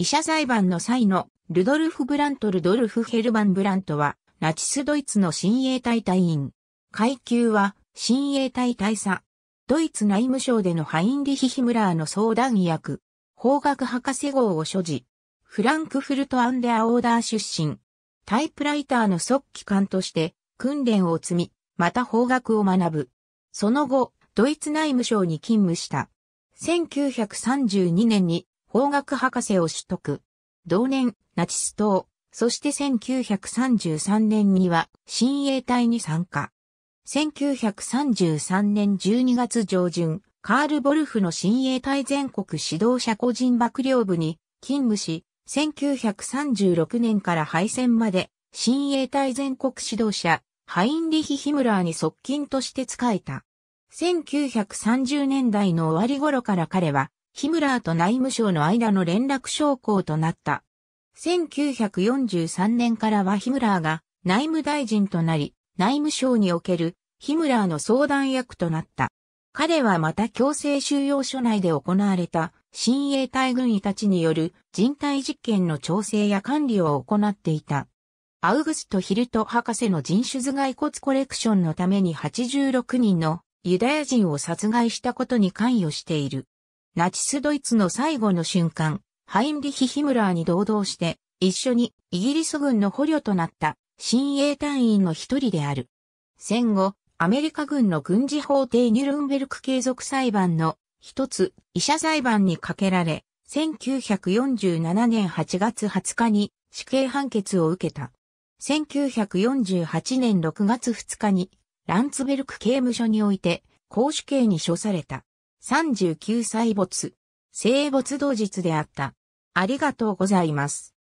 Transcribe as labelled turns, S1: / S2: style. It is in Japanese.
S1: 医者裁判の際のルドルフ・ブラント・ルドルフ・ヘルバン・ブラントは、ナチスドイツの親衛隊隊員。階級は、親衛隊大佐。ドイツ内務省でのハインリヒ・ヒムラーの相談役。法学博士号を所持。フランクフルト・アンデア・オーダー出身。タイプライターの即機官として、訓練を積み、また法学を学ぶ。その後、ドイツ内務省に勤務した。1932年に法学博士を取得。同年、ナチス党、そして1933年には親衛隊に参加。1933年12月上旬、カール・ボルフの親衛隊全国指導者個人幕僚部に勤務し、1936年から敗戦まで親衛隊全国指導者、ハインリヒ・ヒムラーに側近として仕えた。1930年代の終わり頃から彼はヒムラーと内務省の間の連絡将校となった。1943年からはヒムラーが内務大臣となり、内務省におけるヒムラーの相談役となった。彼はまた強制収容所内で行われた親衛隊軍医たちによる人体実験の調整や管理を行っていた。アウグスト・ヒルト博士の人種頭蓋骨コレクションのために86人のユダヤ人を殺害したことに関与している。ナチスドイツの最後の瞬間、ハインリヒ・ヒムラーに同道して、一緒にイギリス軍の捕虜となった新英隊員の一人である。戦後、アメリカ軍の軍事法廷ニュルンベルク継続裁判の一つ、医者裁判にかけられ、1947年8月20日に死刑判決を受けた。1948年6月2日にランツベルク刑務所において公主刑に処された。39歳没、生没同日であった。
S2: ありがとうございます。